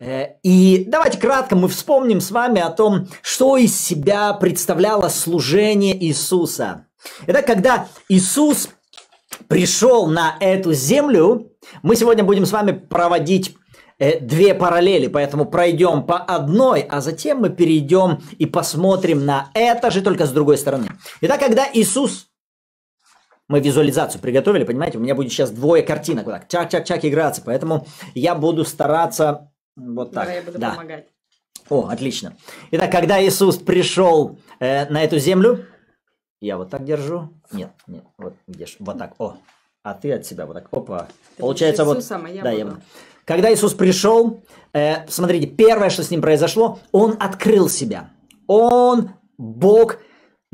Э, и давайте кратко мы вспомним с вами о том, что из себя представляло служение Иисуса. Это когда Иисус пришел на эту землю, мы сегодня будем с вами проводить э, две параллели, поэтому пройдем по одной, а затем мы перейдем и посмотрим на это же только с другой стороны. Итак, когда Иисус мы визуализацию приготовили, понимаете, у меня будет сейчас двое картинок, вот так, чак-чак-чак играться, поэтому я буду стараться вот так. Давай я буду да. помогать. О, отлично. Итак, когда Иисус пришел э, на эту землю, я вот так держу. Нет, нет, вот где ж, вот так. О, а ты от себя вот так. Опа. Ты Получается вот. А я да, я буду. Когда Иисус пришел, э, смотрите, первое, что с ним произошло, он открыл себя. Он Бог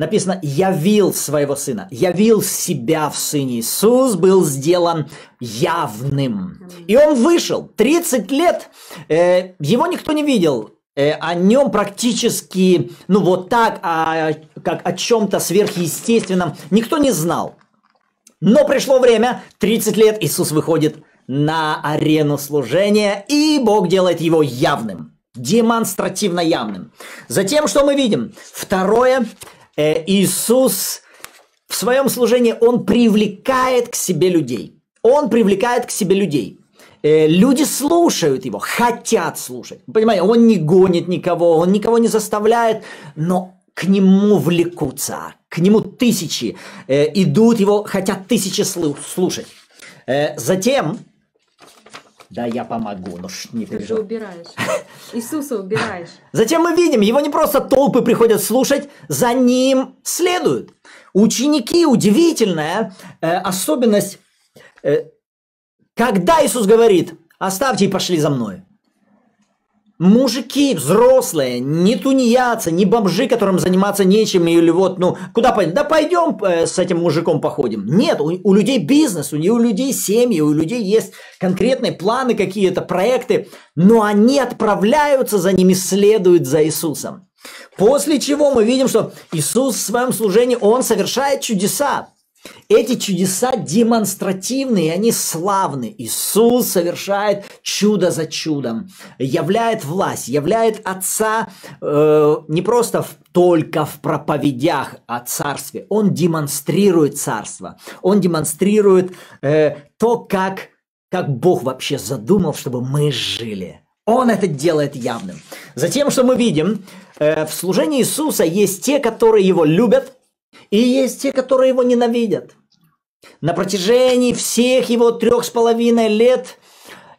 написано «явил своего сына», «явил себя в сыне». Иисус был сделан явным. И он вышел. 30 лет э, его никто не видел. Э, о нем практически, ну вот так, а как о чем-то сверхъестественном, никто не знал. Но пришло время, 30 лет Иисус выходит на арену служения, и Бог делает его явным, демонстративно явным. Затем что мы видим? Второе – Э, Иисус в своем служении, он привлекает к себе людей. Он привлекает к себе людей. Э, люди слушают его, хотят слушать. Понимаете, он не гонит никого, он никого не заставляет, но к нему влекутся, к нему тысячи э, идут его, хотят тысячи слушать. Затем да, я помогу, но ж не Ты переживай. же убираешь. Иисуса убираешь. Затем мы видим, его не просто толпы приходят слушать, за ним следуют. Ученики, удивительная э, особенность, э, когда Иисус говорит, оставьте и пошли за мной мужики взрослые, не тунеядцы, не бомжи, которым заниматься нечем, или вот, ну, куда пойдем? Да пойдем э, с этим мужиком походим. Нет, у, у людей бизнес, у, у людей семьи, у людей есть конкретные планы какие-то, проекты, но они отправляются за ними, следуют за Иисусом. После чего мы видим, что Иисус в своем служении, Он совершает чудеса. Эти чудеса демонстративные, они славны. Иисус совершает чудо за чудом, являет власть, являет Отца э, не просто в, только в проповедях о Царстве, Он демонстрирует Царство, Он демонстрирует э, то, как, как Бог вообще задумал, чтобы мы жили. Он это делает явным. Затем, что мы видим, э, в служении Иисуса есть те, которые Его любят – и есть те, которые его ненавидят. На протяжении всех его трех с половиной лет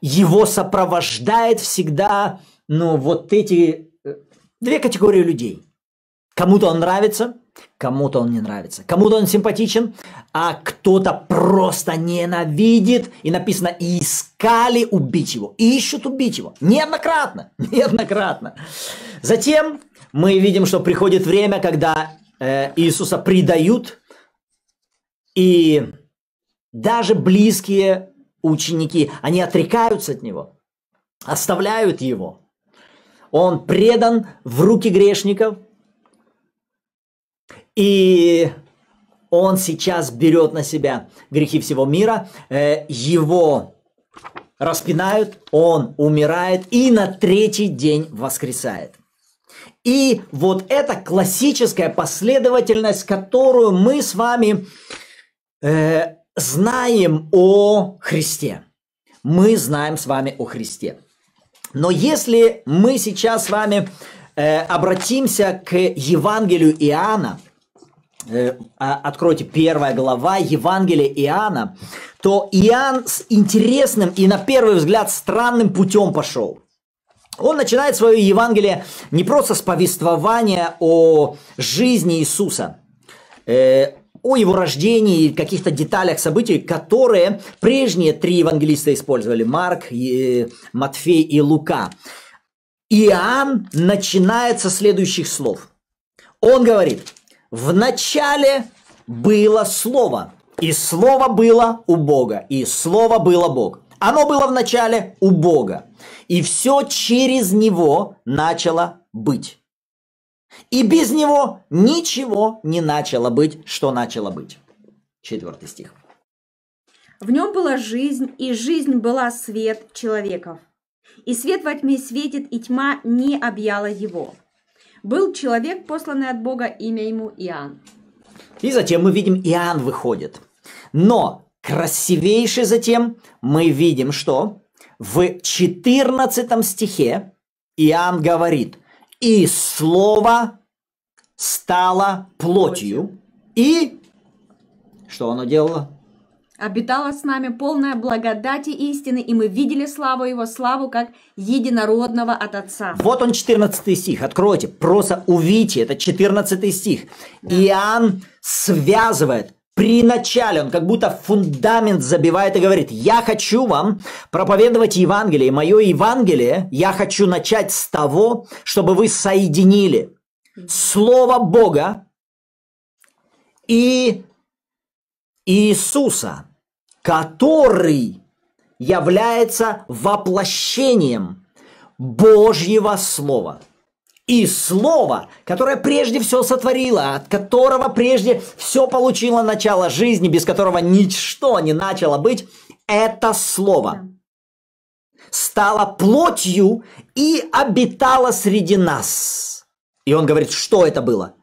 его сопровождает всегда, ну, вот эти э, две категории людей. Кому-то он нравится, кому-то он не нравится, кому-то он симпатичен, а кто-то просто ненавидит, и написано, искали убить его, ищут убить его, неоднократно, неоднократно. Затем мы видим, что приходит время, когда Э, Иисуса предают, и даже близкие ученики, они отрекаются от Него, оставляют Его. Он предан в руки грешников, и он сейчас берет на себя грехи всего мира, э, его распинают, он умирает и на третий день воскресает. И вот эта классическая последовательность, которую мы с вами э, знаем о Христе. Мы знаем с вами о Христе. Но если мы сейчас с вами э, обратимся к Евангелию Иоанна, э, а, откройте первая глава Евангелия Иоанна, то Иоанн с интересным и на первый взгляд странным путем пошел. Он начинает свое Евангелие не просто с повествования о жизни Иисуса, э, о его рождении каких-то деталях событий, которые прежние три евангелиста использовали, Марк, э, Матфей и Лука. Иоанн начинает со следующих слов. Он говорит, в начале было слово, и слово было у Бога, и слово было Бог. Оно было в начале у Бога. И все через него начало быть. И без него ничего не начало быть, что начало быть. Четвертый стих. В нем была жизнь, и жизнь была свет человеков. И свет во тьме светит, и тьма не объяла его. Был человек, посланный от Бога, имя ему Иоанн. И затем мы видим, Иоанн выходит. Но красивейший затем мы видим, что в 14 стихе Иоанн говорит, «И слово стало плотью, и...» Что оно делало? Обитало с нами полная благодати истины, и мы видели славу Его, славу как единородного от Отца. Вот он 14 стих, откройте, просто увидите, это 14 стих. Да. Иоанн связывает при начале, он как будто фундамент забивает и говорит, я хочу вам проповедовать Евангелие, мое Евангелие, я хочу начать с того, чтобы вы соединили Слово Бога и Иисуса, который является воплощением Божьего Слова – и Слово, которое прежде все сотворило, от которого прежде все получило начало жизни, без которого ничто не начало быть, это Слово стало плотью и обитало среди нас. И он говорит, что это было?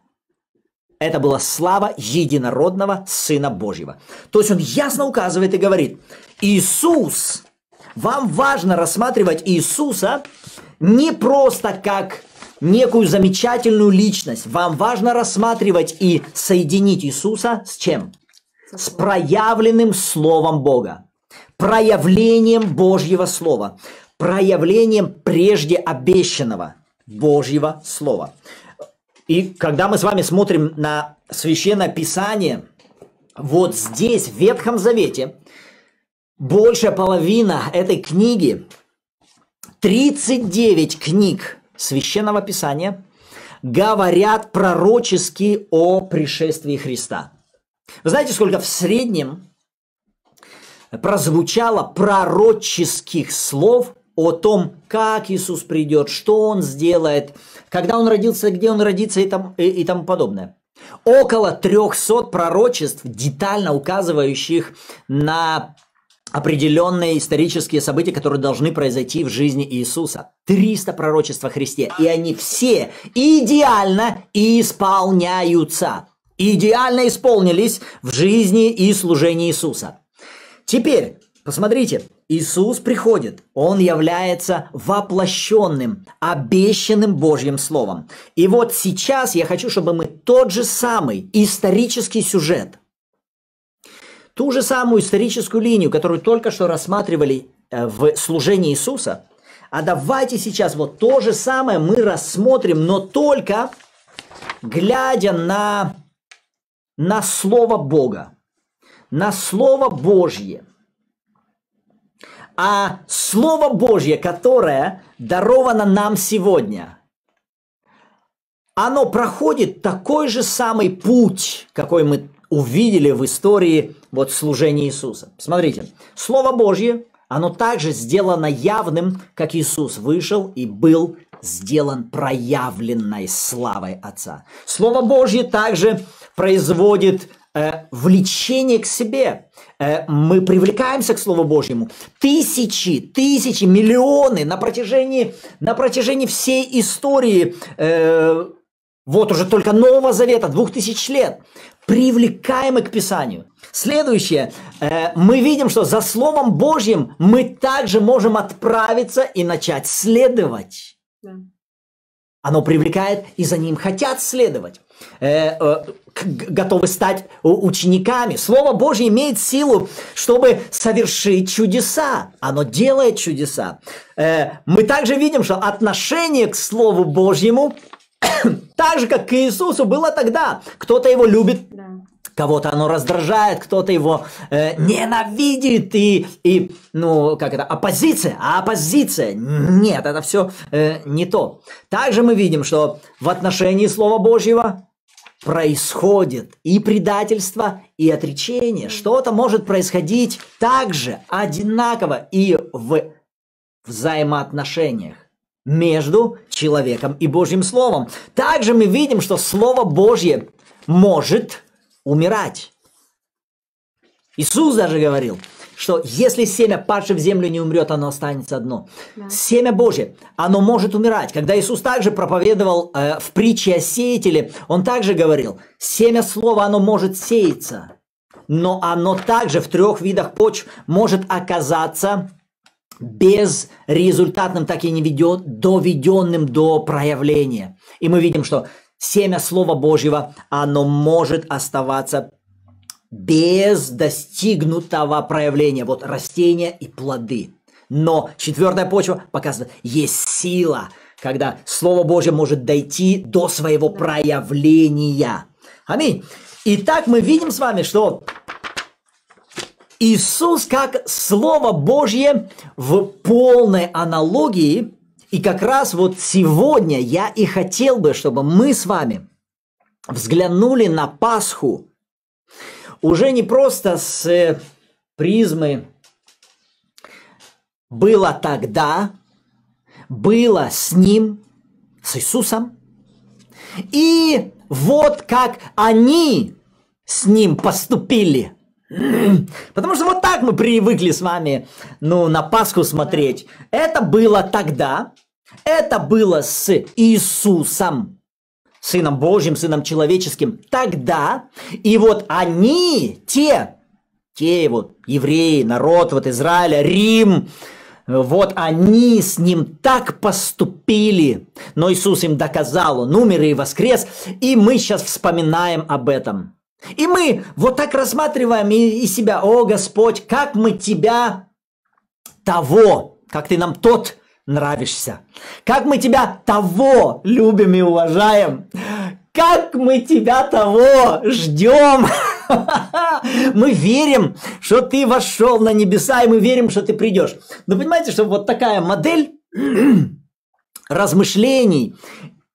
Это была слава единородного Сына Божьего. То есть он ясно указывает и говорит, Иисус, вам важно рассматривать Иисуса не просто как некую замечательную личность. Вам важно рассматривать и соединить Иисуса с чем? С проявленным Словом Бога. Проявлением Божьего Слова. Проявлением прежде обещанного Божьего Слова. И когда мы с вами смотрим на Священное Писание, вот здесь, в Ветхом Завете, большая половина этой книги, 39 книг – Священного Писания говорят пророчески о пришествии Христа. Вы знаете, сколько в среднем прозвучало пророческих слов о том, как Иисус придет, что Он сделает, когда Он родился, где Он родится и, там, и, и тому подобное. Около 300 пророчеств, детально указывающих на определенные исторические события, которые должны произойти в жизни Иисуса. 300 пророчеств о Христе, и они все идеально исполняются. Идеально исполнились в жизни и служении Иисуса. Теперь, посмотрите, Иисус приходит, Он является воплощенным, обещанным Божьим Словом. И вот сейчас я хочу, чтобы мы тот же самый исторический сюжет – ту же самую историческую линию, которую только что рассматривали э, в служении Иисуса, а давайте сейчас вот то же самое мы рассмотрим, но только глядя на, на Слово Бога, на Слово Божье. А Слово Божье, которое даровано нам сегодня, оно проходит такой же самый путь, какой мы увидели в истории вот служение Иисуса. Смотрите, Слово Божье, оно также сделано явным, как Иисус вышел и был сделан проявленной славой Отца. Слово Божье также производит э, влечение к себе. Э, мы привлекаемся к Слову Божьему. Тысячи, тысячи, миллионы на протяжении, на протяжении всей истории э, вот уже только Нового Завета, двух тысяч лет привлекаемы к Писанию. Следующее. Э, мы видим, что за Словом Божьим мы также можем отправиться и начать следовать. Оно привлекает, и за ним хотят следовать. Э, э, готовы стать учениками. Слово Божье имеет силу, чтобы совершить чудеса. Оно делает чудеса. Мы также видим, что отношение к Слову Божьему Так же, как к Иисусу было тогда. Кто-то его любит, да. кого-то оно раздражает, кто-то его э, ненавидит и, и, ну, как это, оппозиция, а оппозиция. Нет, это все э, не то. Также мы видим, что в отношении Слова Божьего происходит и предательство, и отречение. Что-то может происходить также, одинаково и в взаимоотношениях между человеком и Божьим Словом. Также мы видим, что Слово Божье может умирать. Иисус даже говорил, что если семя, падше в землю, не умрет, оно останется одно. Да. Семя Божье, оно может умирать. Когда Иисус также проповедовал э, в притче о сеятеле, он также говорил, семя слова, оно может сеяться, но оно также в трех видах почв может оказаться безрезультатным, так и не ведет, доведенным до проявления. И мы видим, что семя Слова Божьего, оно может оставаться без достигнутого проявления. Вот растения и плоды. Но четвертая почва показывает, есть сила, когда Слово Божье может дойти до своего проявления. Аминь. Итак, мы видим с вами, что Иисус как Слово Божье в полной аналогии, и как раз вот сегодня я и хотел бы, чтобы мы с вами взглянули на Пасху уже не просто с э, призмы было тогда, было с Ним, с Иисусом, и вот как они с Ним поступили – Потому что вот так мы привыкли с вами, ну, на Пасху смотреть. Это было тогда, это было с Иисусом, Сыном Божьим, Сыном Человеческим, тогда. И вот они, те, те вот евреи, народ вот Израиля, Рим, вот они с ним так поступили, но Иисус им доказал, он умер и воскрес, и мы сейчас вспоминаем об этом. И мы вот так рассматриваем и, и себя, о Господь, как мы Тебя того, как Ты нам тот нравишься, как мы Тебя того любим и уважаем, как мы Тебя того ждем. Мы верим, что Ты вошел на небеса, и мы верим, что Ты придешь. Но понимаете, что вот такая модель размышлений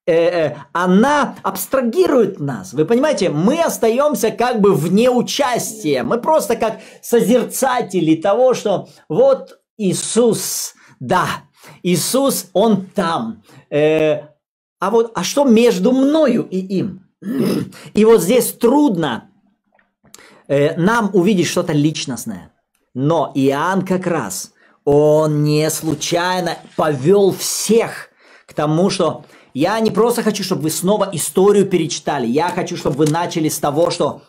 Э, э, она абстрагирует нас. Вы понимаете, мы остаемся как бы вне участия. Мы просто как созерцатели того, что вот Иисус, да, Иисус, Он там. Э, а вот, а что между мною и им? И вот здесь трудно э, нам увидеть что-то личностное. Но Иоанн как раз, он не случайно повел всех к тому, что я не просто хочу, чтобы вы снова историю перечитали. Я хочу, чтобы вы начали с того, что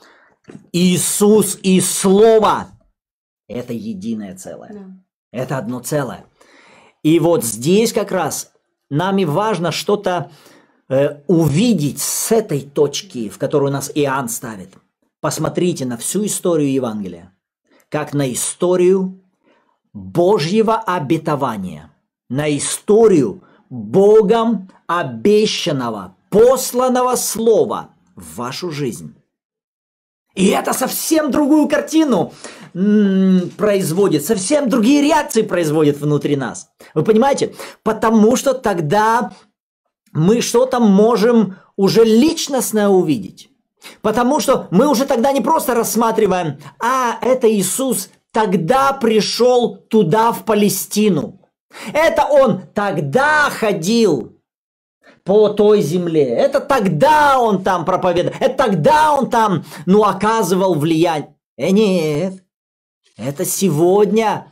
Иисус и Слово – это единое целое. Да. Это одно целое. И вот здесь как раз нам и важно что-то э, увидеть с этой точки, в которую нас Иоанн ставит. Посмотрите на всю историю Евангелия, как на историю Божьего обетования, на историю – Богом обещанного, посланного Слова в вашу жизнь. И это совсем другую картину производит, совсем другие реакции производит внутри нас. Вы понимаете? Потому что тогда мы что-то можем уже личностно увидеть. Потому что мы уже тогда не просто рассматриваем, а это Иисус тогда пришел туда, в Палестину. Это он тогда ходил по той земле. Это тогда он там проповедовал. Это тогда он там, ну, оказывал влияние. Э, нет. Это сегодня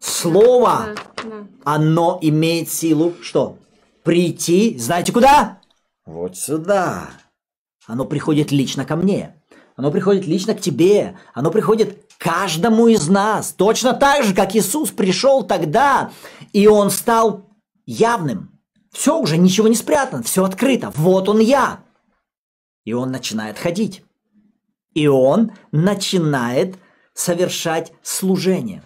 слово, оно имеет силу что? Прийти, знаете куда? Вот сюда. Оно приходит лично ко мне. Оно приходит лично к тебе. Оно приходит каждому из нас, точно так же, как Иисус пришел тогда, и он стал явным. Все уже, ничего не спрятано, все открыто. Вот он я. И он начинает ходить. И он начинает совершать служение.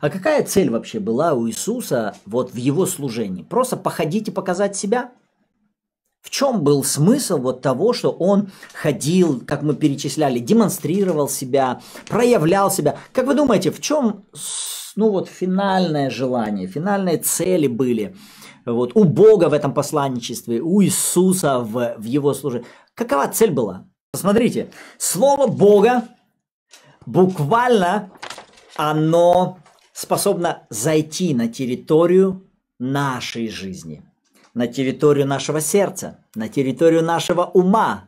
А какая цель вообще была у Иисуса вот в его служении? Просто походить и показать себя? В чем был смысл вот того, что он ходил, как мы перечисляли, демонстрировал себя, проявлял себя? Как вы думаете, в чем ну вот финальное желание, финальные цели были вот у Бога в этом посланничестве, у Иисуса в, в его служении? Какова цель была? Посмотрите, слово Бога буквально оно способно зайти на территорию нашей жизни – на территорию нашего сердца, на территорию нашего ума.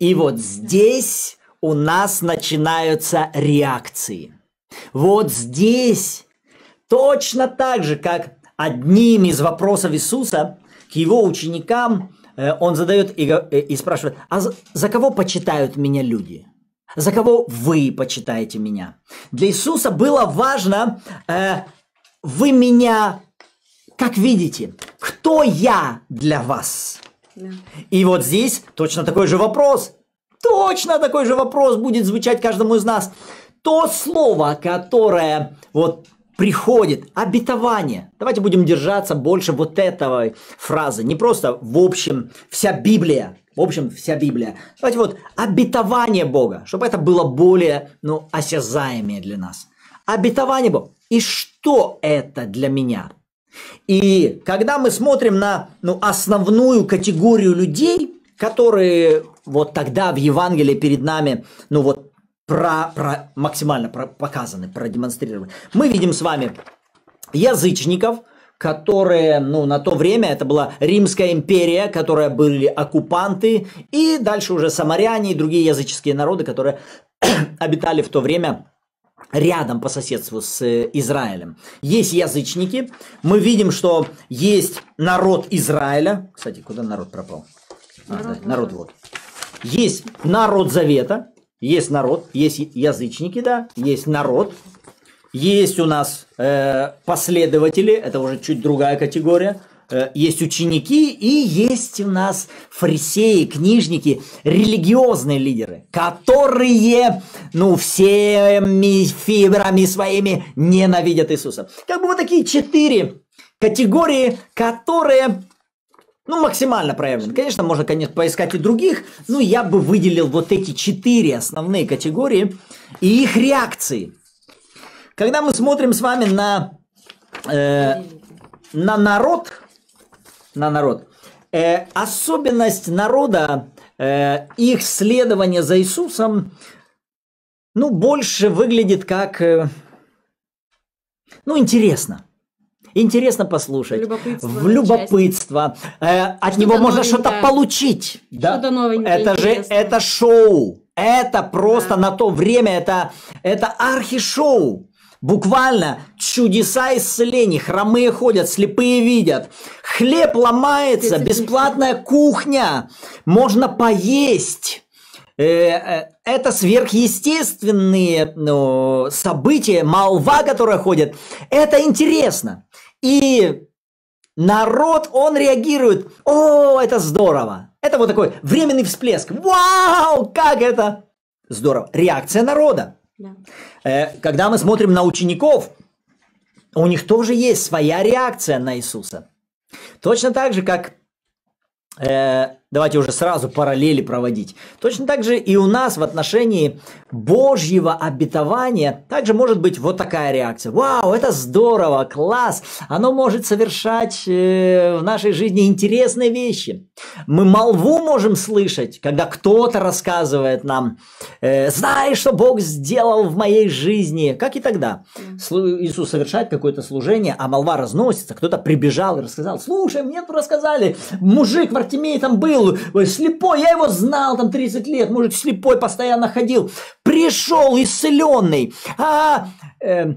И вот здесь у нас начинаются реакции. Вот здесь, точно так же, как одним из вопросов Иисуса к его ученикам, э, он задает и, э, и спрашивает, а за кого почитают меня люди? За кого вы почитаете меня? Для Иисуса было важно, э, вы меня как видите, кто я для вас? И вот здесь точно такой же вопрос. Точно такой же вопрос будет звучать каждому из нас. То слово, которое вот приходит, обетование. Давайте будем держаться больше вот этого фразы. Не просто в общем вся Библия. В общем, вся Библия. Давайте вот обетование Бога, чтобы это было более ну, осязаемее для нас. Обетование Бога. И что это для меня? И когда мы смотрим на ну, основную категорию людей, которые вот тогда в Евангелии перед нами, ну вот про, про, максимально про, показаны, продемонстрированы, мы видим с вами язычников, которые, ну, на то время это была Римская империя, которая были оккупанты, и дальше уже самаряне и другие языческие народы, которые обитали в то время рядом по соседству с э, Израилем. Есть язычники, мы видим, что есть народ Израиля. Кстати, куда народ пропал? А, народ, да, народ вот. Есть народ Завета, есть народ, есть язычники, да, есть народ, есть у нас э, последователи, это уже чуть другая категория. Э, есть ученики и есть у нас фарисеи, книжники, религиозные лидеры, которые, ну, всеми фибрами своими ненавидят Иисуса. Как бы вот такие четыре категории, которые ну, максимально проявлены. Конечно, можно, конечно, поискать и других, но я бы выделил вот эти четыре основные категории и их реакции. Когда мы смотрим с вами на, э, на народ, на народ. Э, особенность народа, э, их следование за Иисусом, ну, больше выглядит как, э, ну, интересно. Интересно послушать. Любопытство. В любопытство. Э, от что него можно что-то получить. да? Что-то новенькое. Это интересное. же это шоу. Это просто да. на то время, это, это архи-шоу. Буквально чудеса исцелений, хромые ходят, слепые видят. Хлеб ломается, бесплатная кухня, можно поесть. Э, э, это сверхъестественные ну, события, молва, которая ходит. Это интересно. И народ, он реагирует. О, это здорово. Это вот такой временный всплеск. Вау, как это здорово. Реакция народа. Э, когда мы смотрим на учеников, у них тоже есть своя реакция на Иисуса. Точно так же, как э, Давайте уже сразу параллели проводить. Точно так же и у нас в отношении Божьего обетования также может быть вот такая реакция. Вау, это здорово, класс, оно может совершать э, в нашей жизни интересные вещи. Мы молву можем слышать, когда кто-то рассказывает нам, э, знаешь, что Бог сделал в моей жизни, как и тогда. Иисус совершает какое-то служение, а молва разносится, кто-то прибежал и рассказал, слушай, мне тут рассказали, мужик в Артемии там был, ходил, слепой, я его знал там 30 лет, может, слепой постоянно ходил, пришел исцеленный. А, э,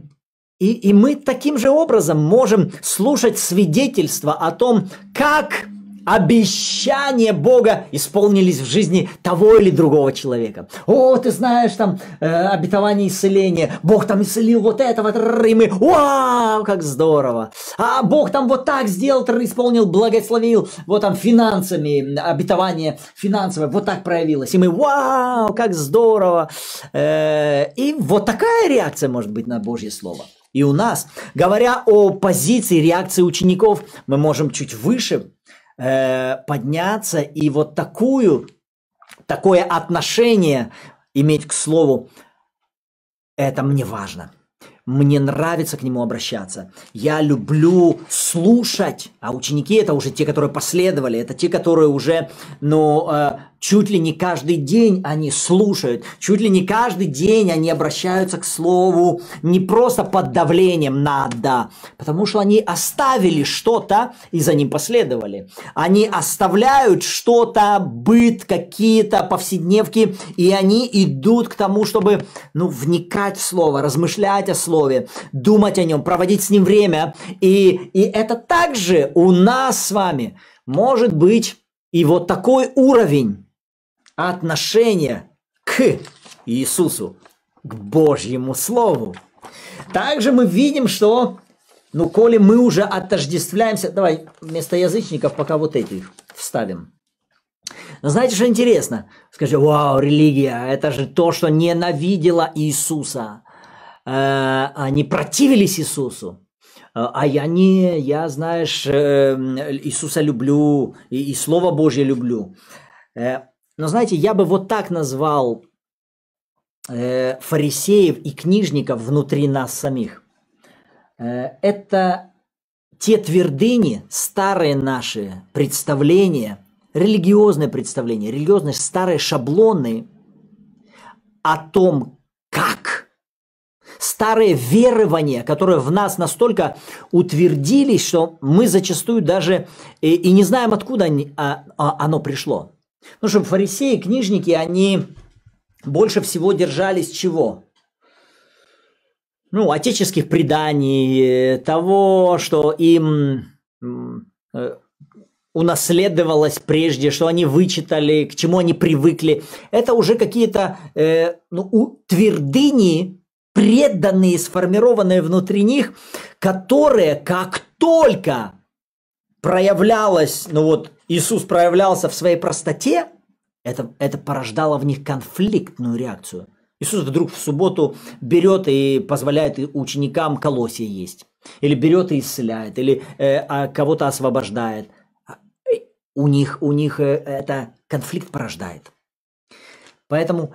и, и мы таким же образом можем слушать свидетельство о том, как обещания Бога исполнились в жизни того или другого человека. О, ты знаешь, там э, обетование исцеления, Бог там исцелил вот этого, вот, и мы, вау, как здорово. А Бог там вот так сделал, исполнил, благословил, вот там финансами, обетование финансовое вот так проявилось, и мы, вау, как здорово. Э, и вот такая реакция может быть на Божье Слово. И у нас, говоря о позиции реакции учеников, мы можем чуть выше Э, подняться и вот такую, такое отношение иметь к слову, это мне важно. Мне нравится к нему обращаться. Я люблю слушать а ученики это уже те, которые последовали, это те, которые уже, ну, э, чуть ли не каждый день они слушают, чуть ли не каждый день они обращаются к слову не просто под давлением «надо», потому что они оставили что-то и за ним последовали. Они оставляют что-то, быт, какие-то повседневки, и они идут к тому, чтобы, ну, вникать в слово, размышлять о слове, думать о нем, проводить с ним время. И, и это также у нас с вами может быть и вот такой уровень отношения к Иисусу, к Божьему Слову. Также мы видим, что, ну, коли мы уже отождествляемся, давай вместо язычников пока вот этих вставим. Но знаете, что интересно? Скажи, вау, религия, это же то, что ненавидела Иисуса. Э, они противились Иисусу. А, а я не, я, знаешь, э, Иисуса люблю, и, и Слово Божье люблю. Э, но знаете, я бы вот так назвал э, фарисеев и книжников внутри нас самих. Это те твердыни, старые наши представления, религиозные представления, религиозные старые шаблоны о том, как старые верования, которые в нас настолько утвердились, что мы зачастую даже и, э, и не знаем, откуда они, а, а, оно пришло. Ну, чтобы фарисеи, книжники, они больше всего держались чего? Ну, отеческих преданий, того, что им э, унаследовалось прежде, что они вычитали, к чему они привыкли. Это уже какие-то э, ну, твердыни преданные, сформированные внутри них, которые как только проявлялось, ну вот Иисус проявлялся в своей простоте, это, это порождало в них конфликтную реакцию. Иисус вдруг в субботу берет и позволяет ученикам колосья есть. Или берет и исцеляет, или э, а, кого-то освобождает. У них, у них э, это конфликт порождает. Поэтому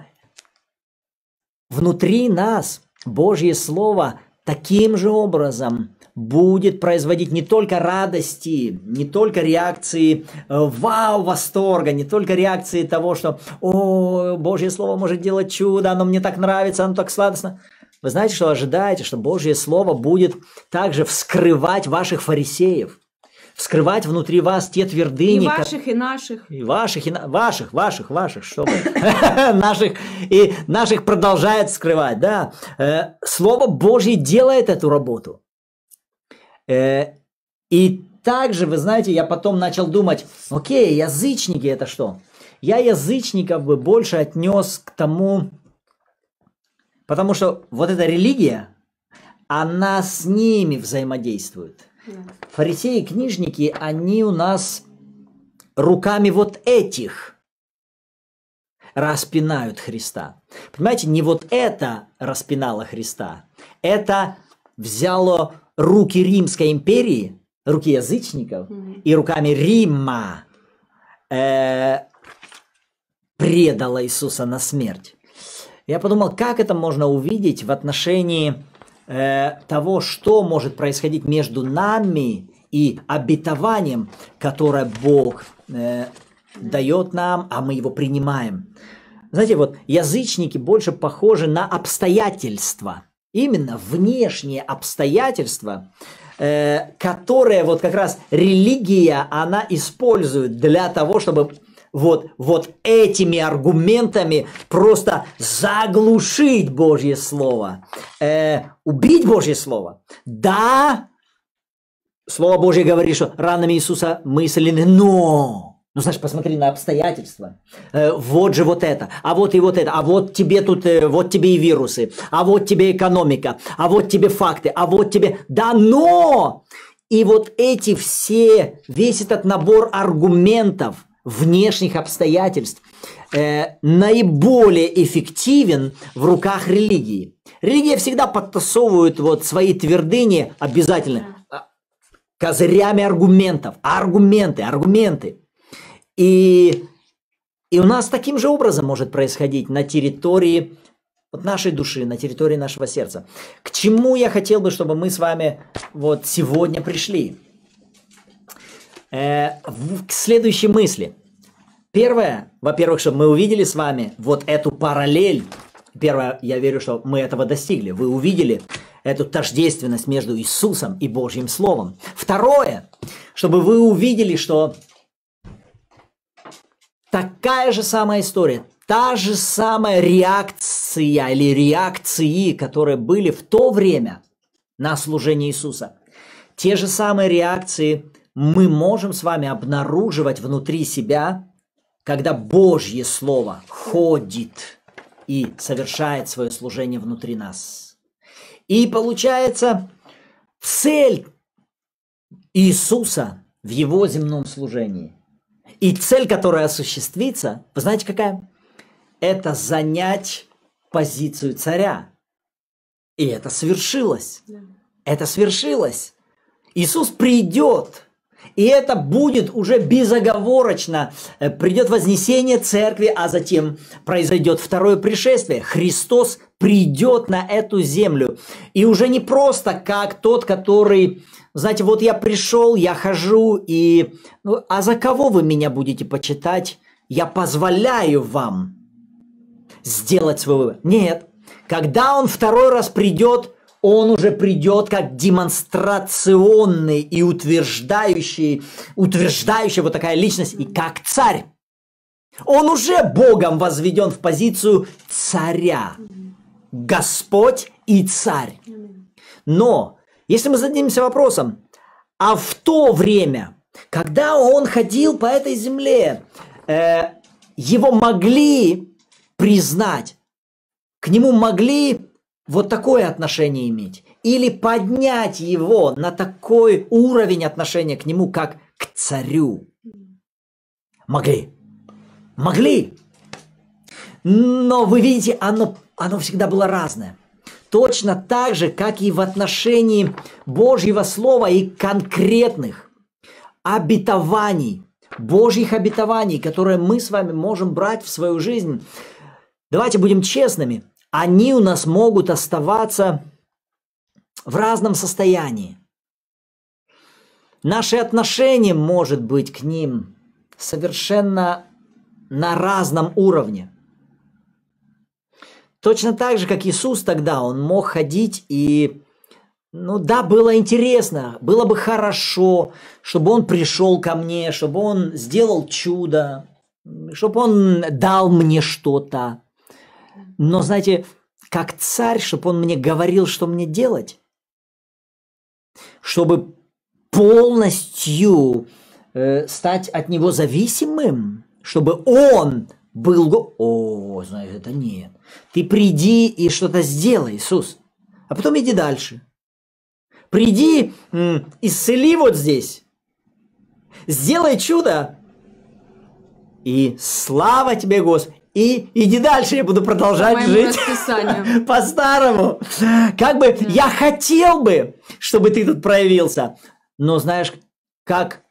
внутри нас Божье Слово таким же образом будет производить не только радости, не только реакции э, вау, восторга, не только реакции того, что «О, Божье Слово может делать чудо, оно мне так нравится, оно так сладостно». Вы знаете, что ожидаете, что Божье Слово будет также вскрывать ваших фарисеев – вскрывать внутри вас те твердыни. И ваших, как... и наших. И ваших, и на... ваших, ваших, ваших, чтобы наших и наших продолжает скрывать, да. Э, Слово Божье делает эту работу. Э, и также, вы знаете, я потом начал думать, окей, язычники это что? Я язычников бы больше отнес к тому, потому что вот эта религия, она с ними взаимодействует. Фарисеи и книжники, они у нас руками вот этих распинают Христа. Понимаете, не вот это распинало Христа, это взяло руки Римской империи, руки язычников mm-hmm. и руками Рима э, предало Иисуса на смерть. Я подумал, как это можно увидеть в отношении Э, того, что может происходить между нами и обетованием, которое Бог э, дает нам, а мы его принимаем. Знаете, вот язычники больше похожи на обстоятельства, именно внешние обстоятельства, э, которые вот как раз религия, она использует для того, чтобы вот, вот этими аргументами просто заглушить Божье Слово, э, убить Божье Слово. Да, Слово Божье говорит, что ранами Иисуса мыслены, но... Ну, знаешь, посмотри на обстоятельства. Э, вот же вот это, а вот и вот это, а вот тебе тут, э, вот тебе и вирусы, а вот тебе экономика, а вот тебе факты, а вот тебе... Да, но... И вот эти все, весь этот набор аргументов – внешних обстоятельств э, наиболее эффективен в руках религии. Религия всегда подтасовывает вот свои твердыни обязательно а, козырями аргументов, аргументы, аргументы. И, и у нас таким же образом может происходить на территории вот нашей души, на территории нашего сердца. К чему я хотел бы, чтобы мы с вами вот сегодня пришли? э, в, к следующей мысли. Первое, во-первых, чтобы мы увидели с вами вот эту параллель. Первое, я верю, что мы этого достигли. Вы увидели эту тождественность между Иисусом и Божьим Словом. Второе, чтобы вы увидели, что такая же самая история, та же самая реакция или реакции, которые были в то время на служение Иисуса. Те же самые реакции мы можем с вами обнаруживать внутри себя, когда Божье Слово ходит и совершает свое служение внутри нас. И получается, цель Иисуса в его земном служении и цель, которая осуществится, вы знаете какая? Это занять позицию царя. И это свершилось. Это свершилось. Иисус придет – и это будет уже безоговорочно. Э, придет вознесение церкви, а затем произойдет второе пришествие. Христос придет на эту землю. И уже не просто как тот, который, знаете, вот я пришел, я хожу, и... Ну, а за кого вы меня будете почитать? Я позволяю вам сделать свой выбор. Нет. Когда он второй раз придет – он уже придет как демонстрационный и утверждающий, утверждающая вот такая личность, и как царь. Он уже Богом возведен в позицию царя. Господь и царь. Но, если мы зададимся вопросом, а в то время, когда он ходил по этой земле, э, его могли признать, к нему могли вот такое отношение иметь. Или поднять его на такой уровень отношения к нему, как к царю. Могли. Могли. Но вы видите, оно, оно всегда было разное. Точно так же, как и в отношении Божьего Слова и конкретных обетований, Божьих обетований, которые мы с вами можем брать в свою жизнь. Давайте будем честными они у нас могут оставаться в разном состоянии. Наше отношение может быть к ним совершенно на разном уровне. Точно так же, как Иисус тогда, он мог ходить и, ну да, было интересно, было бы хорошо, чтобы он пришел ко мне, чтобы он сделал чудо, чтобы он дал мне что-то. Но, знаете, как царь, чтобы он мне говорил, что мне делать. Чтобы полностью э, стать от него зависимым, чтобы он был... О, знаешь, это нет. Ты приди и что-то сделай, Иисус. А потом иди дальше. Приди, м, исцели вот здесь. Сделай чудо. И слава тебе, Господи и иди дальше, я буду продолжать по жить по-старому. Как бы да. я хотел бы, чтобы ты тут проявился, но знаешь, как,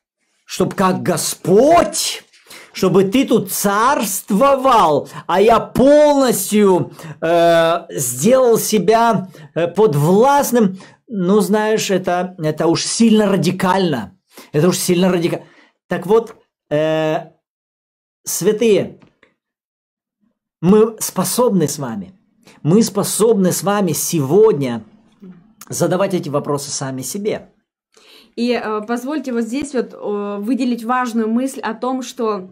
чтобы как Господь, чтобы ты тут царствовал, а я полностью э, сделал себя э, подвластным, ну знаешь, это, это уж сильно радикально, это уж сильно радикально. Так вот, э, святые, мы способны с вами. Мы способны с вами сегодня задавать эти вопросы сами себе. И э, позвольте вот здесь вот э, выделить важную мысль о том, что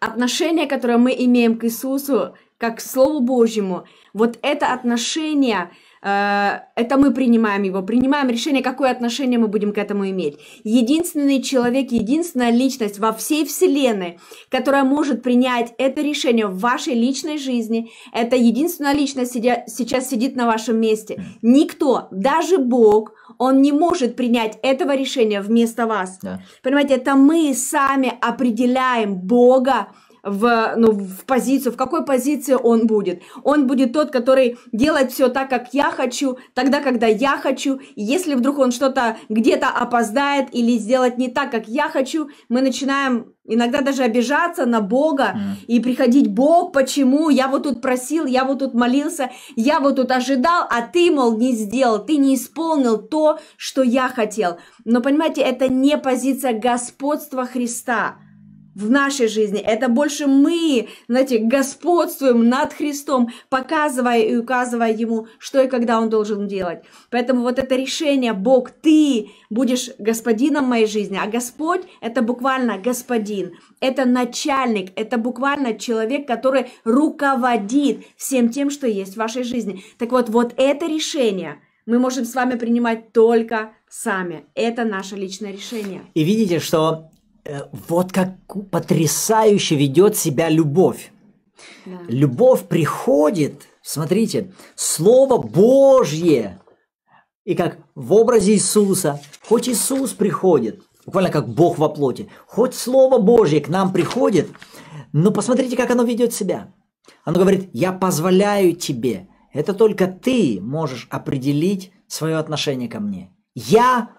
отношение, которое мы имеем к Иисусу, как к Слову Божьему, вот это отношение – Э, это мы принимаем его, принимаем решение, какое отношение мы будем к этому иметь. Единственный человек, единственная личность во всей Вселенной, которая может принять это решение в вашей личной жизни, это единственная личность сидя, сейчас сидит на вашем месте. Никто, даже Бог, он не может принять этого решения вместо вас. Да. Понимаете, это мы сами определяем Бога, в, ну, в позицию, в какой позиции он будет. Он будет тот, который делает все так, как я хочу, тогда, когда я хочу. если вдруг он что-то где-то опоздает или сделать не так, как я хочу, мы начинаем иногда даже обижаться на Бога mm. и приходить, Бог, почему? Я вот тут просил, я вот тут молился, я вот тут ожидал, а ты, мол, не сделал, ты не исполнил то, что я хотел. Но, понимаете, это не позиция господства Христа в нашей жизни. Это больше мы, знаете, господствуем над Христом, показывая и указывая Ему, что и когда Он должен делать. Поэтому вот это решение, Бог, Ты будешь господином моей жизни, а Господь – это буквально господин, это начальник, это буквально человек, который руководит всем тем, что есть в вашей жизни. Так вот, вот это решение – мы можем с вами принимать только сами. Это наше личное решение. И видите, что Э, вот как потрясающе ведет себя любовь. Да. Любовь приходит, смотрите, Слово Божье. И как в образе Иисуса, хоть Иисус приходит, буквально как Бог во плоти, хоть Слово Божье к нам приходит, но посмотрите, как оно ведет себя. Оно говорит, я позволяю тебе. Это только ты можешь определить свое отношение ко мне. Я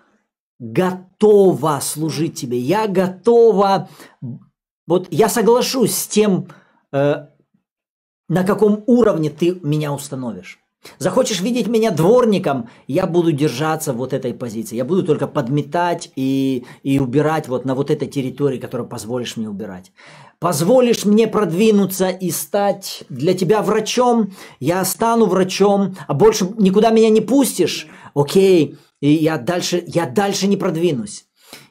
готова служить тебе, я готова, вот я соглашусь с тем, э, на каком уровне ты меня установишь. Захочешь видеть меня дворником, я буду держаться вот этой позиции. Я буду только подметать и, и убирать вот на вот этой территории, которую позволишь мне убирать. Позволишь мне продвинуться и стать для тебя врачом, я стану врачом, а больше никуда меня не пустишь. Окей, и я дальше, я дальше не продвинусь.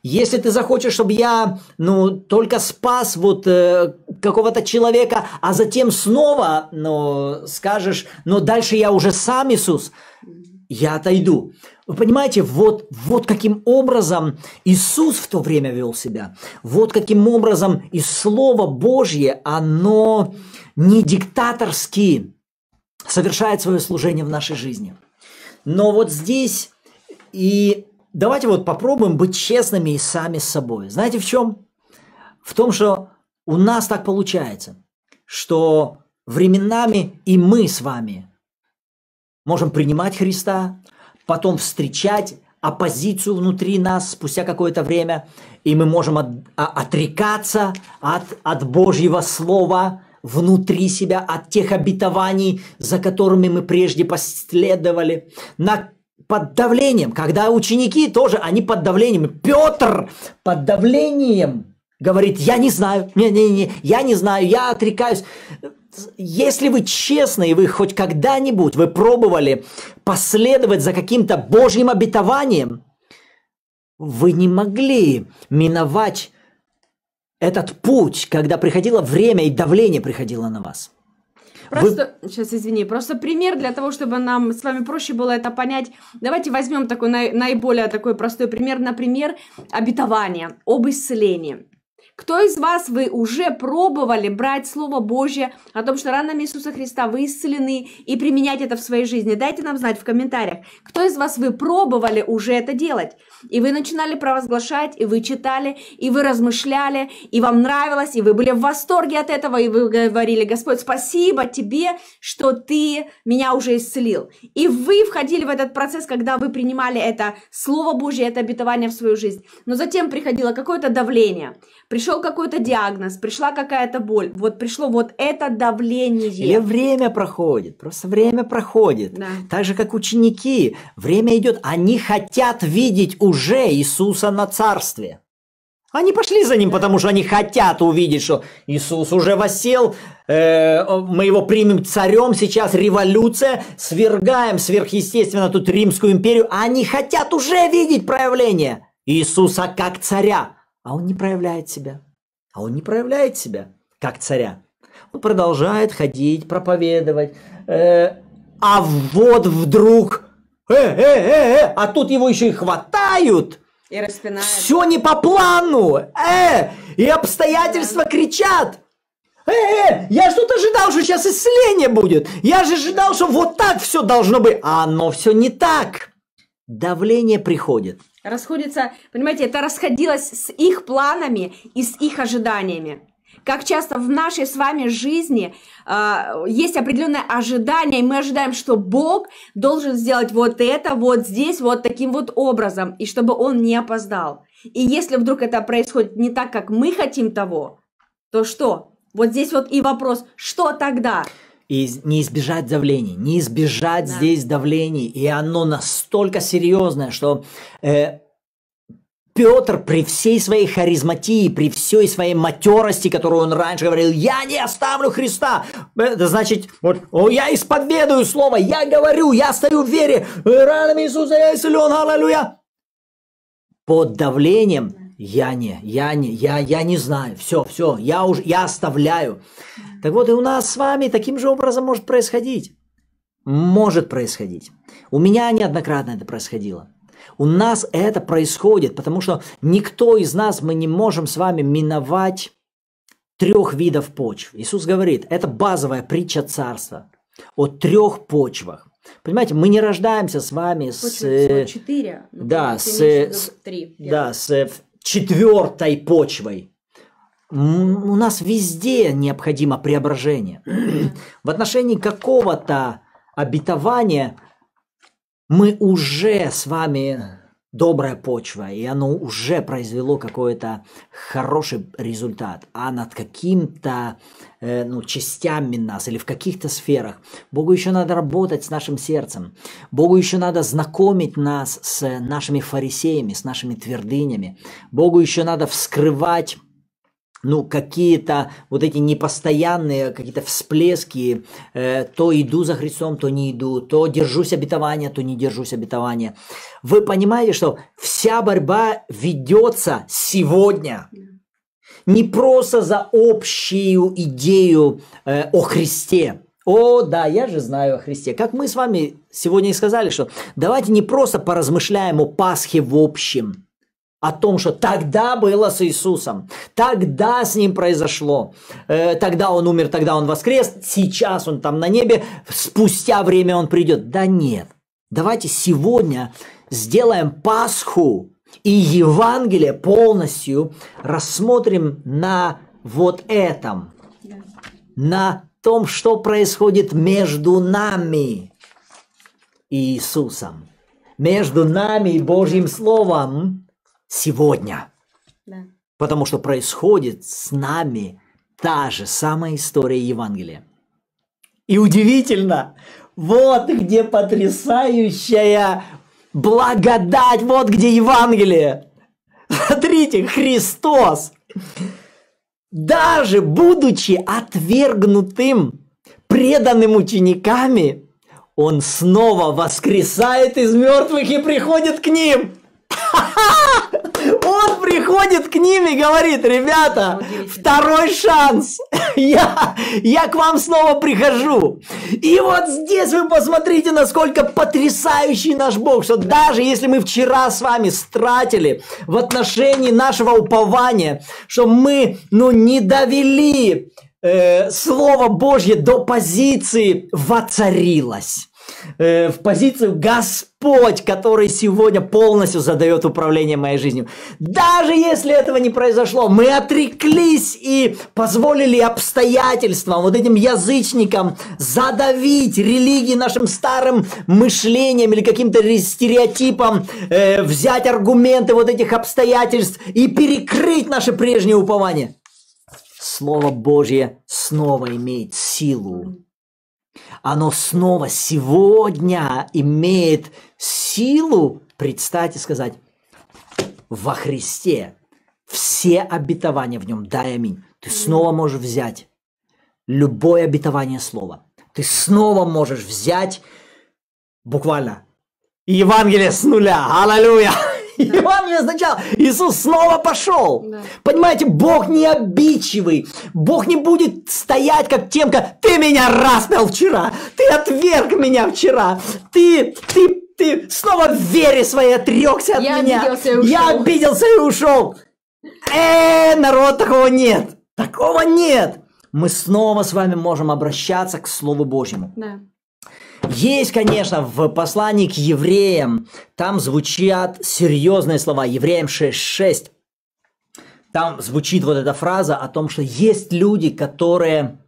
Если ты захочешь, чтобы я, ну, только спас вот э, какого-то человека, а затем снова, ну, скажешь, но дальше я уже сам Иисус, я отойду. Вы понимаете, вот, вот каким образом Иисус в то время вел себя, вот каким образом и Слово Божье, оно не диктаторски совершает свое служение в нашей жизни. Но вот здесь и давайте вот попробуем быть честными и сами с собой. Знаете в чем? В том, что у нас так получается, что временами и мы с вами можем принимать Христа, потом встречать оппозицию внутри нас спустя какое-то время, и мы можем от, а, отрекаться от, от Божьего Слова внутри себя, от тех обетований, за которыми мы прежде последовали. На под давлением, когда ученики тоже, они под давлением. Петр под давлением говорит, я не знаю, не-не-не, я не знаю, я отрекаюсь. Если вы честны, и вы хоть когда-нибудь вы пробовали последовать за каким-то Божьим обетованием, вы не могли миновать этот путь, когда приходило время и давление приходило на вас. Просто, Вы... сейчас извини, просто пример для того, чтобы нам с вами проще было это понять. Давайте возьмем такой наиболее такой простой пример, например, обетование об исцелении. Кто из вас, вы уже пробовали брать Слово Божье о том, что ранами Иисуса Христа вы исцелены, и применять это в своей жизни? Дайте нам знать в комментариях. Кто из вас, вы пробовали уже это делать? и вы начинали провозглашать, и вы читали, и вы размышляли, и вам нравилось, и вы были в восторге от этого, и вы говорили, Господь, спасибо тебе, что ты меня уже исцелил. И вы входили в этот процесс, когда вы принимали это Слово Божье, это обетование в свою жизнь. Но затем приходило какое-то давление, пришел какой-то диагноз, пришла какая-то боль, вот пришло вот это давление. Или время проходит, просто время проходит. Да. Так же, как ученики, время идет, они хотят видеть уже уже Иисуса на царстве. Они пошли за ним, потому что они хотят увидеть, что Иисус уже восел, э, мы его примем царем, сейчас революция, свергаем сверхъестественно тут Римскую империю. Они хотят уже видеть проявление Иисуса как царя, а он не проявляет себя. А он не проявляет себя как царя. Он продолжает ходить, проповедовать. Э, а вот вдруг э, э, э, э, а тут его еще и хватают. И распинают. Все не по плану, э, и обстоятельства да. кричат. Э, э, я же тут ожидал, что сейчас исцеление будет. Я же ожидал, что вот так все должно быть. А оно все не так. Давление приходит. Расходится, понимаете, это расходилось с их планами и с их ожиданиями как часто в нашей с вами жизни э, есть определенное ожидание, и мы ожидаем, что Бог должен сделать вот это, вот здесь, вот таким вот образом, и чтобы он не опоздал. И если вдруг это происходит не так, как мы хотим того, то что? Вот здесь вот и вопрос, что тогда? И не избежать давлений, не избежать да. здесь давлений. И оно настолько серьезное, что э, Петр при всей своей харизматии, при всей своей матерости, которую он раньше говорил, я не оставлю Христа. Это значит, вот, о, я исповедую слово, я говорю, я стою в вере, ранами Иисуса я исцелен, аллилуйя. Под давлением я не, я не, я, я не знаю, все, все, я уже, я оставляю. Так вот и у нас с вами таким же образом может происходить. Может происходить. У меня неоднократно это происходило. У нас это происходит, потому что никто из нас, мы не можем с вами миновать трех видов почв. Иисус говорит, это базовая притча царства о трех почвах. Понимаете, мы не рождаемся с вами с... Четыре. Э, да, с, с, да, с четвертой почвой. У нас везде необходимо преображение. В отношении какого-то обетования мы уже с вами добрая почва, и оно уже произвело какой-то хороший результат, а над каким-то э, ну, частями нас или в каких-то сферах Богу еще надо работать с нашим сердцем, Богу еще надо знакомить нас с нашими фарисеями, с нашими твердынями, Богу еще надо вскрывать ну, какие-то вот эти непостоянные какие-то всплески, э, то иду за Христом, то не иду, то держусь обетования, то не держусь обетования. Вы понимаете, что вся борьба ведется сегодня. Не просто за общую идею э, о Христе. О, да, я же знаю о Христе. Как мы с вами сегодня и сказали, что давайте не просто поразмышляем о Пасхе в общем – о том, что тогда было с Иисусом, тогда с ним произошло, э, тогда он умер, тогда он воскрес, сейчас он там на небе, спустя время он придет. Да нет, давайте сегодня сделаем Пасху и Евангелие полностью рассмотрим на вот этом, на том, что происходит между нами и Иисусом, между нами и Божьим Словом сегодня. Да. Потому что происходит с нами та же самая история Евангелия. И удивительно, вот где потрясающая благодать, вот где Евангелие. Смотрите, Христос, даже будучи отвергнутым, преданным учениками, он снова воскресает из мертвых и приходит к ним. Он приходит к ним и говорит, ребята, второй шанс, я, я к вам снова прихожу. И вот здесь вы посмотрите, насколько потрясающий наш Бог, что даже если мы вчера с вами стратили в отношении нашего упования, что мы, ну, не довели э, Слово Божье до позиции «воцарилось» э, в позицию Господь, который сегодня полностью задает управление моей жизнью. Даже если этого не произошло, мы отреклись и позволили обстоятельствам, вот этим язычникам задавить религии нашим старым мышлением или каким-то стереотипом, э, взять аргументы вот этих обстоятельств и перекрыть наше прежнее упование. Слово Божье снова имеет силу оно снова сегодня имеет силу предстать и сказать во Христе все обетования в нем, дай аминь. Ты снова можешь взять любое обетование слова. Ты снова можешь взять буквально Евангелие с нуля. Аллилуйя! Да. Евангелие сначала. Иисус снова пошел. Да. Понимаете, Бог не обидчивый. Бог не будет стоять как тем, как ты меня распял вчера, ты отверг меня вчера, ты, ты, ты снова в вере своей отрекся от Я меня. Обиделся и ушел. Я обиделся и ушел. Э, народ, такого нет. Такого нет. Мы снова с вами можем обращаться к Слову Божьему. Да. Есть, конечно, в послании к евреям, там звучат серьезные слова, евреям 6.6. Там звучит вот эта фраза о том, что есть люди, которые...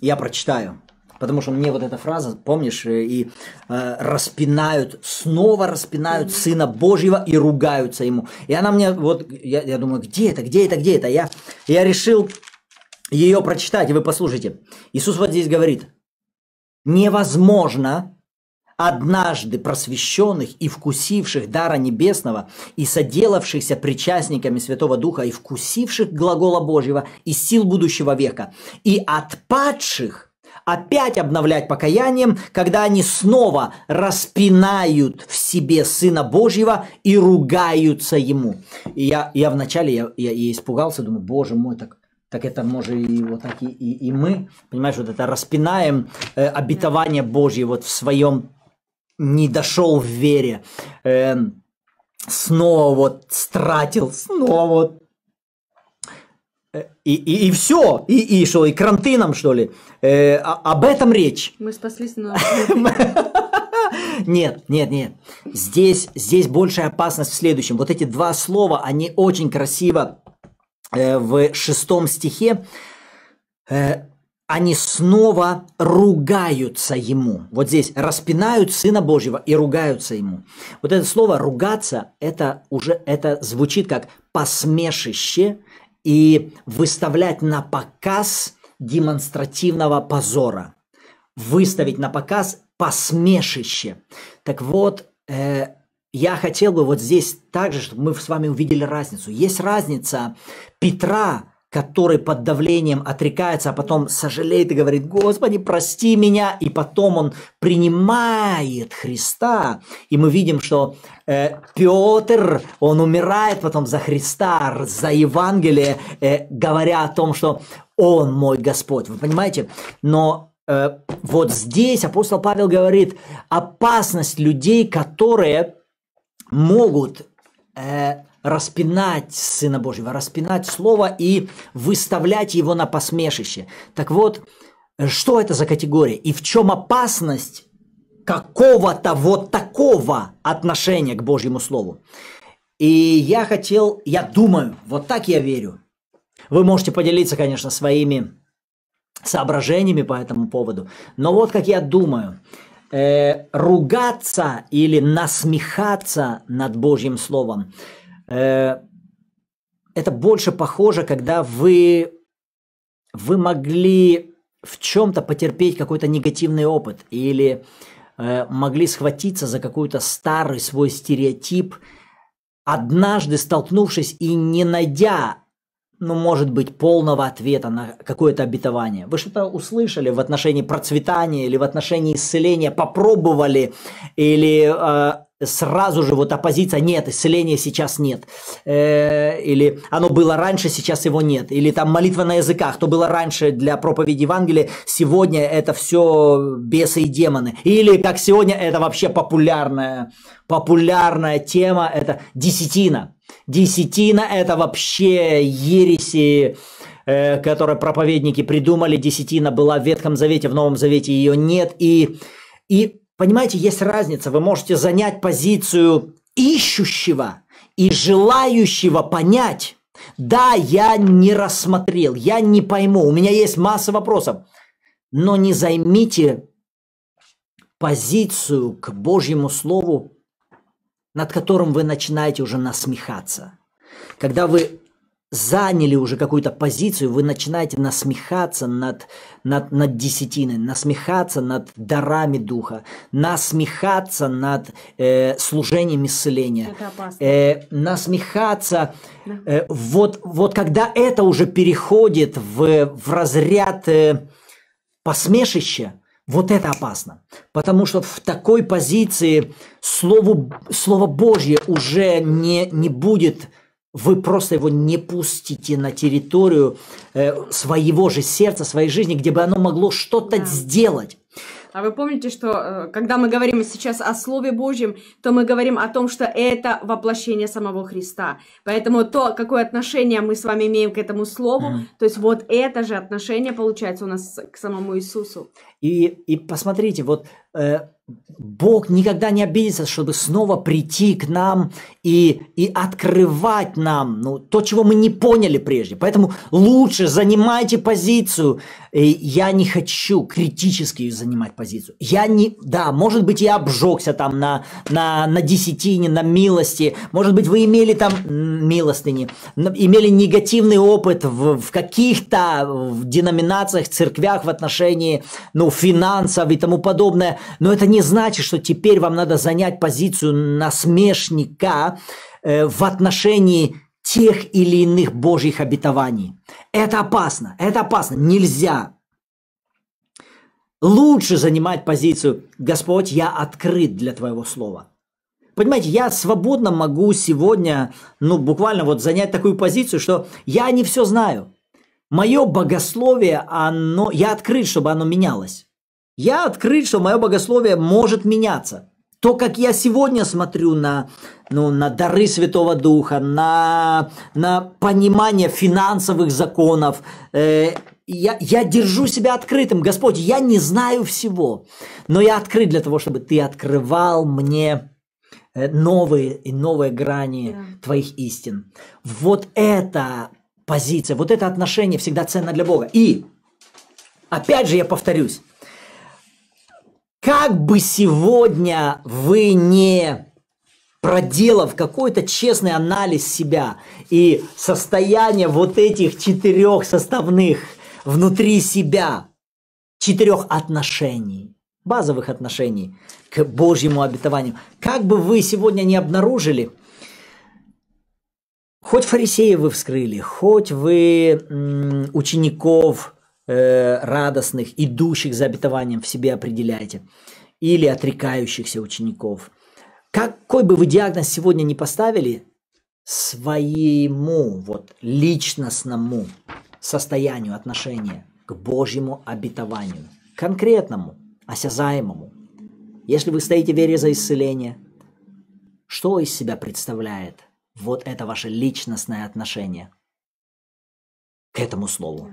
Я прочитаю, потому что мне вот эта фраза, помнишь, э, и э, распинают, снова распинают Сына Божьего и ругаются Ему. И она мне, вот, я, я думаю, где это, где это, где это? Я, я решил ее прочитать, и вы послушайте. Иисус вот здесь говорит – невозможно однажды просвещенных и вкусивших дара небесного и соделавшихся причастниками Святого Духа и вкусивших глагола Божьего и сил будущего века, и отпадших опять обновлять покаянием, когда они снова распинают в себе Сына Божьего и ругаются Ему. И я, я вначале я, я, я испугался, думаю, боже мой, так так это может и вот так и, и, и мы, понимаешь, вот это распинаем э, обетование Божье вот в своем не дошел в вере, э, снова вот стратил, снова вот э, и, и, и все, и, и что, и кранты нам, что ли? Э, а, об этом речь. Мы спаслись, но... Нет, нет, нет. Здесь, здесь большая опасность в следующем. Вот эти два слова, они очень красиво Э, в шестом стихе э, они снова ругаются ему. Вот здесь распинают Сына Божьего и ругаются ему. Вот это слово «ругаться» это уже это звучит как посмешище и выставлять на показ демонстративного позора. Выставить на показ посмешище. Так вот, э, я хотел бы вот здесь также, чтобы мы с вами увидели разницу. Есть разница Петра, который под давлением отрекается, а потом сожалеет и говорит, Господи, прости меня, и потом он принимает Христа. И мы видим, что э, Петр, он умирает потом за Христа, за Евангелие, э, говоря о том, что Он мой Господь. Вы понимаете? Но э, вот здесь апостол Павел говорит, опасность людей, которые могут э, распинать Сына Божьего, распинать Слово и выставлять его на посмешище. Так вот, э, что это за категория и в чем опасность какого-то вот такого отношения к Божьему Слову? И я хотел, я думаю, вот так я верю. Вы можете поделиться, конечно, своими соображениями по этому поводу, но вот как я думаю – э, ругаться или насмехаться над Божьим Словом. Э, это больше похоже, когда вы, вы могли в чем-то потерпеть какой-то негативный опыт или э, могли схватиться за какой-то старый свой стереотип, однажды столкнувшись и не найдя ну, может быть, полного ответа на какое-то обетование. Вы что-то услышали в отношении процветания или в отношении исцеления, попробовали или э, сразу же вот оппозиция, нет, исцеления сейчас нет, э, или оно было раньше, сейчас его нет, или там молитва на языках, то было раньше для проповеди Евангелия, сегодня это все бесы и демоны, или как сегодня это вообще популярная, популярная тема, это десятина Десятина – это вообще ереси, э, которые проповедники придумали. Десятина была в Ветхом Завете, в Новом Завете ее нет. И, и понимаете, есть разница. Вы можете занять позицию ищущего и желающего понять. Да, я не рассмотрел, я не пойму, у меня есть масса вопросов. Но не займите позицию к Божьему Слову над которым вы начинаете уже насмехаться. Когда вы заняли уже какую-то позицию, вы начинаете насмехаться над, над, над десятиной, насмехаться над дарами духа, насмехаться над э, служением исцеления, э, насмехаться. Да. Э, вот, вот когда это уже переходит в, в разряд э, посмешища, вот это опасно. Потому что в такой позиции слову, Слово Божье уже не, не будет, вы просто его не пустите на территорию э, своего же сердца, своей жизни, где бы оно могло что-то да. сделать. А вы помните, что э, когда мы говорим сейчас о Слове Божьем, то мы говорим о том, что это воплощение самого Христа. Поэтому то, какое отношение мы с вами имеем к этому Слову, mm. то есть вот это же отношение получается у нас к самому Иисусу. И, и посмотрите, вот э, Бог никогда не обидится, чтобы снова прийти к нам и, и открывать нам ну, то, чего мы не поняли прежде. Поэтому лучше занимайте позицию Э, я не хочу критически занимать позицию. Я не, да, может быть, я обжегся там на, на, на десятине, на милости, может быть, вы имели там милостыни, имели негативный опыт в, в каких-то в деноминациях, церквях в отношении, ну, финансов и тому подобное, но это не значит, что теперь вам надо занять позицию насмешника э, в отношении тех или иных божьих обетований. Это опасно, это опасно, нельзя. Лучше занимать позицию «Господь, я открыт для Твоего Слова». Понимаете, я свободно могу сегодня, ну, буквально вот занять такую позицию, что я не все знаю. Мое богословие, оно, я открыт, чтобы оно менялось. Я открыт, что мое богословие может меняться то, как я сегодня смотрю на, ну, на дары Святого Духа, на, на понимание финансовых законов, э, я, я держу себя открытым. Господь, я не знаю всего, но я открыт для того, чтобы ты открывал мне э, новые и новые грани да. твоих истин. Вот эта позиция, вот это отношение всегда ценно для Бога. И, опять же, я повторюсь, как бы сегодня вы не проделав какой-то честный анализ себя и состояние вот этих четырех составных внутри себя, четырех отношений, базовых отношений к Божьему обетованию, как бы вы сегодня не обнаружили, хоть фарисеев вы вскрыли, хоть вы м, учеников Э, радостных, идущих за обетованием в себе определяйте, или отрекающихся учеников. Какой бы вы диагноз сегодня не поставили, своему вот личностному состоянию отношения к Божьему обетованию, конкретному, осязаемому. Если вы стоите в вере за исцеление, что из себя представляет вот это ваше личностное отношение к этому слову?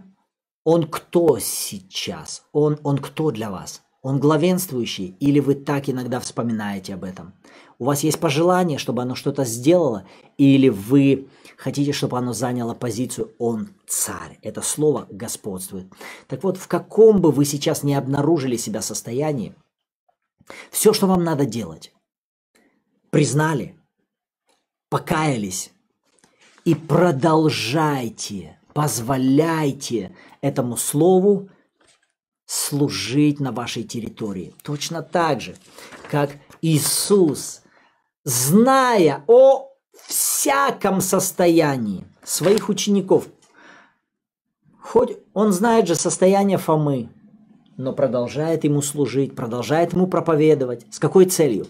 Он кто сейчас? Он, он кто для вас? Он главенствующий? Или вы так иногда вспоминаете об этом? У вас есть пожелание, чтобы оно что-то сделало? Или вы хотите, чтобы оно заняло позицию «Он царь»? Это слово господствует. Так вот, в каком бы вы сейчас не обнаружили себя состоянии, все, что вам надо делать, признали, покаялись и продолжайте Позволяйте этому слову служить на вашей территории. Точно так же, как Иисус, зная о всяком состоянии своих учеников, хоть он знает же состояние Фомы, но продолжает ему служить, продолжает ему проповедовать. С какой целью?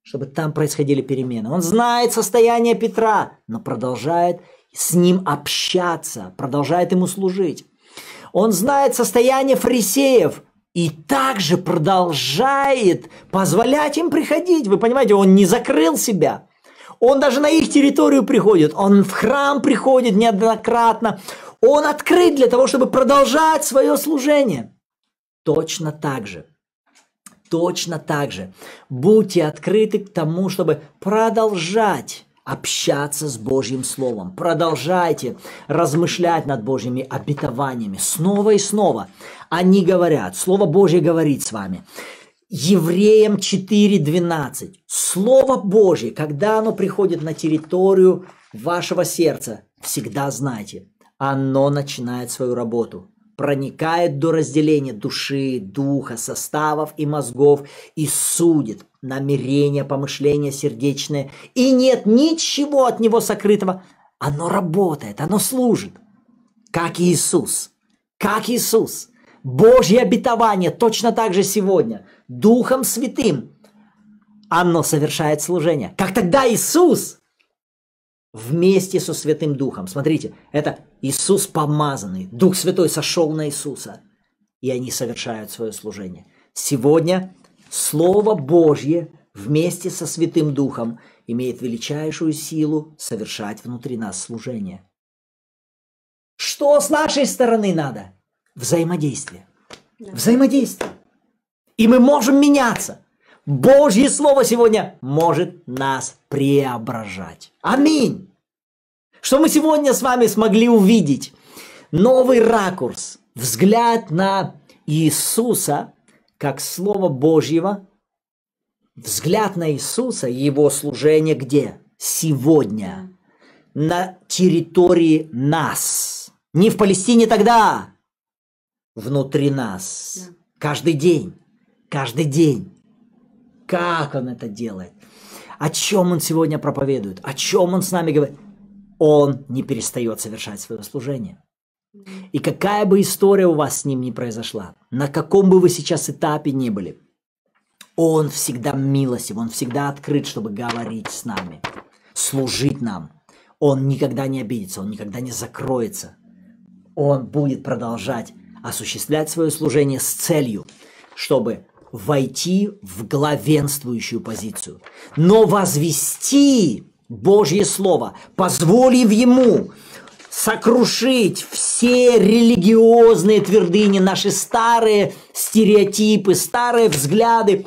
Чтобы там происходили перемены. Он знает состояние Петра, но продолжает с ним общаться, продолжает ему служить. Он знает состояние фарисеев и также продолжает позволять им приходить. Вы понимаете, он не закрыл себя. Он даже на их территорию приходит, он в храм приходит неоднократно. Он открыт для того, чтобы продолжать свое служение. Точно так же. Точно так же. Будьте открыты к тому, чтобы продолжать общаться с Божьим Словом. Продолжайте размышлять над Божьими обетованиями снова и снова. Они говорят, Слово Божье говорит с вами. Евреям 4.12. Слово Божье, когда оно приходит на территорию вашего сердца, всегда знайте, оно начинает свою работу проникает до разделения души, духа, составов и мозгов и судит намерения, помышления сердечные, и нет ничего от него сокрытого. Оно работает, оно служит. Как Иисус, как Иисус. Божье обетование точно так же сегодня, Духом Святым, оно совершает служение. Как тогда Иисус вместе со Святым Духом. Смотрите, это Иисус помазанный, Дух Святой сошел на Иисуса, и они совершают свое служение. Сегодня Слово Божье вместе со Святым Духом имеет величайшую силу совершать внутри нас служение. Что с нашей стороны надо? Взаимодействие. Взаимодействие. И мы можем меняться. Божье Слово сегодня может нас преображать. Аминь. Что мы сегодня с вами смогли увидеть? Новый ракурс, взгляд на Иисуса как Слово Божьего, взгляд на Иисуса его служение где? Сегодня. На территории нас. Не в Палестине тогда, внутри нас. Каждый день. Каждый день. Как он это делает? О чем он сегодня проповедует? О чем он с нами говорит? Он не перестает совершать свое служение. И какая бы история у вас с ним ни произошла, на каком бы вы сейчас этапе ни были, он всегда милостив, он всегда открыт, чтобы говорить с нами, служить нам. Он никогда не обидится, он никогда не закроется. Он будет продолжать осуществлять свое служение с целью, чтобы войти в главенствующую позицию, но возвести Божье Слово, позволив Ему сокрушить все религиозные твердыни, наши старые стереотипы, старые взгляды,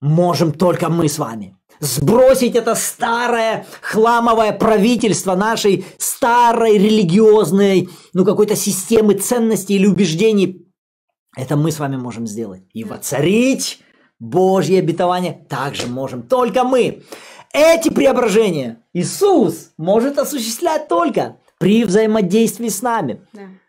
можем только мы с вами. Сбросить это старое хламовое правительство нашей старой религиозной, ну какой-то системы ценностей или убеждений. Это мы с вами можем сделать. И воцарить Божье обетование также можем. Только мы. Эти преображения Иисус может осуществлять только при взаимодействии с нами. Да.